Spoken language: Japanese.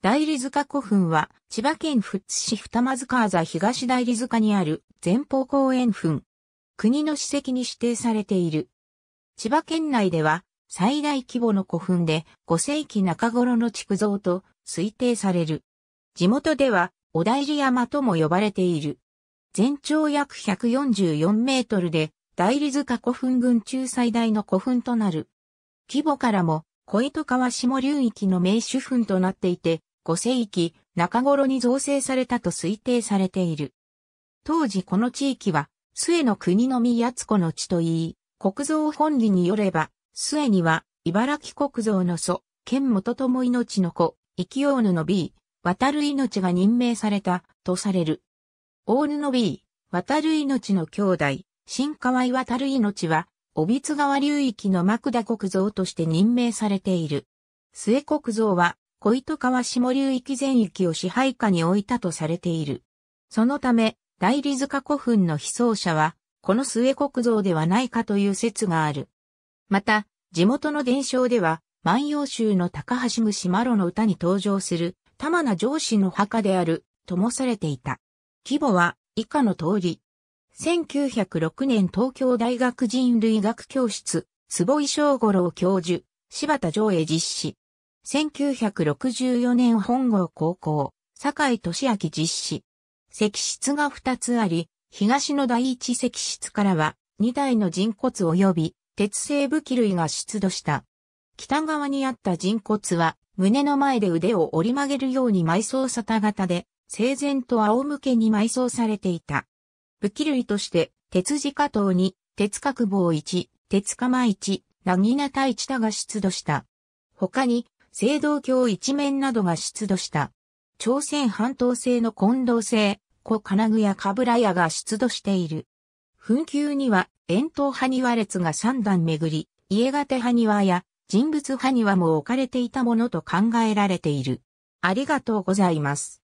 大理塚古墳は、千葉県富津市二間塚あざ東大理塚にある前方公園墳。国の史跡に指定されている。千葉県内では、最大規模の古墳で5世紀中頃の築造と推定される。地元では、お代理山とも呼ばれている。全長約144メートルで、大理塚古墳群中最大の古墳となる。規模からも、小糸川下流域の名手墳となっていて、五世紀中頃に造成されたと推定されている。当時この地域は、末の国の宮津子の地といい、国造本理によれば、末には、茨城国造の祖、県元友命の子、生きおうぬの B、渡る命が任命された、とされる。大布の B、渡る命の兄弟、新河井渡る命は、帯津川流域の幕田国造として任命されている。末国造は、小糸川下流域全域を支配下に置いたとされている。そのため、大理塚古墳の被葬者は、この末国像ではないかという説がある。また、地元の伝承では、万葉集の高橋虫マロの歌に登場する、玉名上司の墓である、ともされていた。規模は、以下の通り。1906年東京大学人類学教室、坪井正五郎教授、柴田上へ実施。1964年本郷高校、坂井俊明実施。石室が2つあり、東の第一石室からは2台の人骨及び鉄製武器類が出土した。北側にあった人骨は胸の前で腕を折り曲げるように埋葬沙汰型で、整然と仰向けに埋葬されていた。武器類として、鉄自家刀に、鉄角棒1、鉄釜1、なぎなた1だが出土した。他に、青銅鏡一面などが出土した。朝鮮半島製の近藤製、古金具やかぶら屋が出土している。墳丘には、円筒埴輪列が三段巡り、家て埴輪や人物埴輪も置かれていたものと考えられている。ありがとうございます。